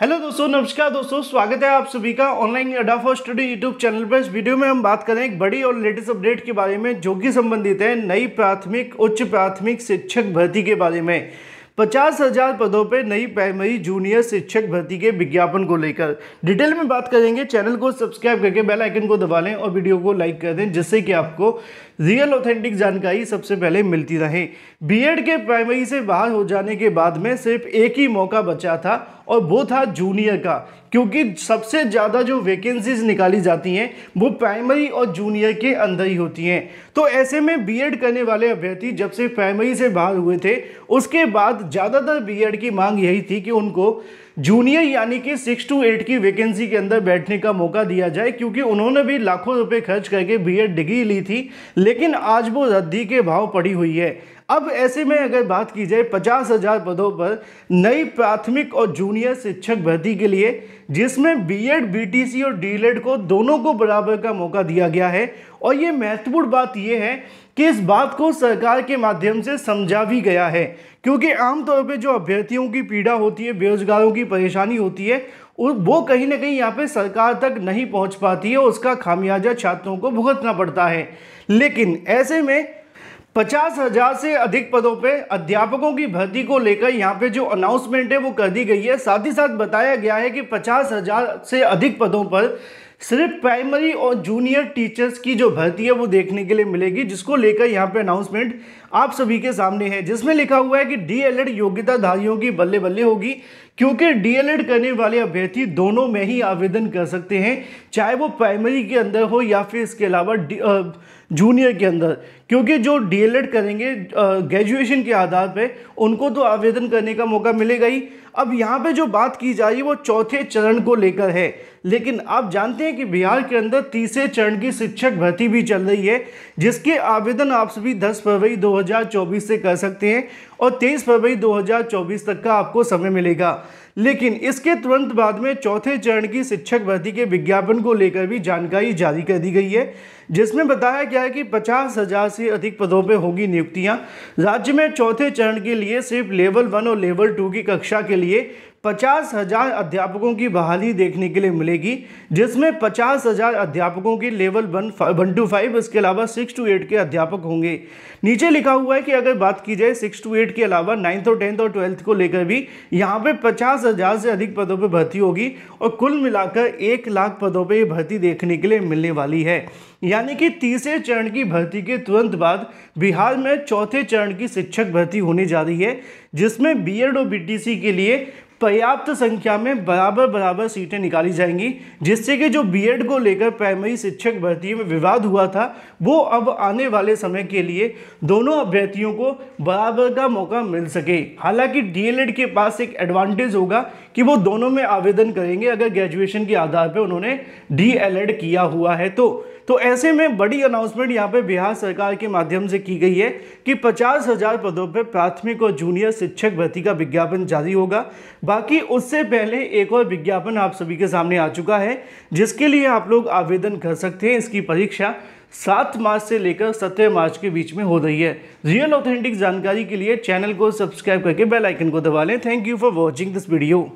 hello दोस्तों नमस्कार दोस्तों स्वागत है आप सभी का ऑनलाइन अडाफो फॉर स्टडी यूट्यूब चैनल पर इस वीडियो में हम बात करें एक बड़ी और लेटेस्ट अपडेट के बारे में जो कि संबंधित है नई प्राथमिक उच्च प्राथमिक शिक्षक भर्ती के बारे में पचास हजार पदों पर नई प्राइमरी जूनियर शिक्षक भर्ती के विज्ञापन को लेकर डिटेल में बात करेंगे चैनल को सब्सक्राइब करके बेल आइकन को दबा लें और वीडियो को लाइक कर दें जिससे कि आपको रियल ऑथेंटिक जानकारी सबसे पहले मिलती रहे बीएड के प्राइमरी से बाहर हो जाने के बाद में सिर्फ एक ही मौका बचा था और वो था जूनियर का क्योंकि सबसे ज़्यादा जो वैकेंसीज निकाली जाती हैं वो प्राइमरी और जूनियर के अंदर ही होती हैं तो ऐसे में बीएड करने वाले अभ्यर्थी जब से प्राइमरी से बाहर हुए थे उसके बाद ज़्यादातर बीएड की मांग यही थी कि उनको जूनियर यानी कि सिक्स टू एट की वैकेंसी के अंदर बैठने का मौका दिया जाए क्योंकि उन्होंने भी लाखों रुपए खर्च करके बीएड डिग्री ली थी लेकिन आज वो रद्दी के भाव पड़ी हुई है अब ऐसे में अगर बात की जाए पचास हजार पदों पर नई प्राथमिक और जूनियर शिक्षक भर्ती के लिए जिसमें बीएड, बीटीसी और डीलेड e को दोनों को बराबर का मौका दिया गया है और ये महत्वपूर्ण बात यह है कि इस बात को सरकार के माध्यम से समझा भी गया है क्योंकि आमतौर पर जो अभ्यर्थियों की पीड़ा होती है बेरोजगारों की परेशानी होती है वो कहीं ना कहीं यहाँ पे सरकार तक नहीं पहुँच पाती है उसका खामियाजा छात्रों को भुगतना पड़ता है लेकिन ऐसे में पचास हजार से अधिक पदों पे अध्यापकों की भर्ती को लेकर यहाँ पे जो अनाउंसमेंट है वो कर दी गई है साथ ही साथ बताया गया है कि पचास हजार से अधिक पदों पर सिर्फ प्राइमरी और जूनियर टीचर्स की जो भर्ती है वो देखने के लिए मिलेगी जिसको लेकर यहाँ पे अनाउंसमेंट आप सभी के सामने है जिसमें लिखा हुआ है कि डीएलएड योग्यताधारियों की बल्ले बल्ले होगी क्योंकि डीएलएड करने वाले अभ्यर्थी दोनों में ही आवेदन कर सकते हैं चाहे वो प्राइमरी के अंदर हो या फिर इसके अलावा जूनियर के अंदर क्योंकि जो डीएलएड करेंगे ग्रेजुएशन के आधार पर उनको तो आवेदन करने का मौका मिलेगा ही अब यहाँ पे जो बात की जा रही है वो चौथे चरण को लेकर है लेकिन आप जानते हैं कि बिहार के अंदर तीसरे चरण की शिक्षक भर्ती भी चल रही है जिसके आवेदन आप सभी 10 फरवरी 2024 से कर सकते हैं और 23 फरवरी 2024 तक का आपको समय मिलेगा लेकिन इसके तुरंत बाद में चौथे चरण की शिक्षक भर्ती के विज्ञापन को लेकर भी जानकारी जारी कर दी गई है जिसमें बताया गया है कि पचास हज़ार से अधिक पदों पर होगी नियुक्तियाँ राज्य में चौथे चरण के लिए सिर्फ लेवल वन और लेवल टू की कक्षा के लिए लिए पचास हजार अध्यापकों की बहाली देखने के लिए मिलेगी जिसमें पचास हजार अध्यापकों की level one one two five इसके अलावा सिक्स टू एट के अध्यापक होंगे नीचे लिखा हुआ है कि अगर बात की जाए सिक्स टू एट के अलावा नाइन्थ और टेंथ और ट्वेल्थ को लेकर भी यहाँ पे पचास हजार से अधिक पदों पर भर्ती होगी और कुल मिलाकर एक लाख पदों पर भर्ती देखने के लिए मिलने वाली है यानी कि तीसरे चरण की भर्ती के तुरंत बाद बिहार में चौथे चरण की शिक्षक भर्ती होने जा रही है जिसमें बी और बी के लिए पर्याप्त संख्या में बराबर बराबर सीटें निकाली जाएंगी जिससे कि जो बीएड को लेकर प्राइमरी शिक्षक भर्ती में विवाद हुआ था वो अब आने वाले समय के लिए दोनों अभ्यर्थियों को बराबर का मौका मिल सके हालांकि डीएलएड के पास एक एडवांटेज होगा कि वो दोनों में आवेदन करेंगे अगर ग्रेजुएशन के आधार पर उन्होंने डी किया हुआ है तो तो ऐसे में बड़ी अनाउंसमेंट यहाँ पे बिहार सरकार के माध्यम से की गई है कि पचास हजार पदों पर प्राथमिक और जूनियर शिक्षक भर्ती का विज्ञापन जारी होगा बाकी उससे पहले एक और विज्ञापन आप सभी के सामने आ चुका है जिसके लिए आप लोग आवेदन कर सकते हैं इसकी परीक्षा सात मार्च से लेकर सत्रह मार्च के बीच में हो रही है रियल ऑथेंटिक जानकारी के लिए चैनल को सब्सक्राइब करके बेल आइकन को दबा लें thank you for watching this video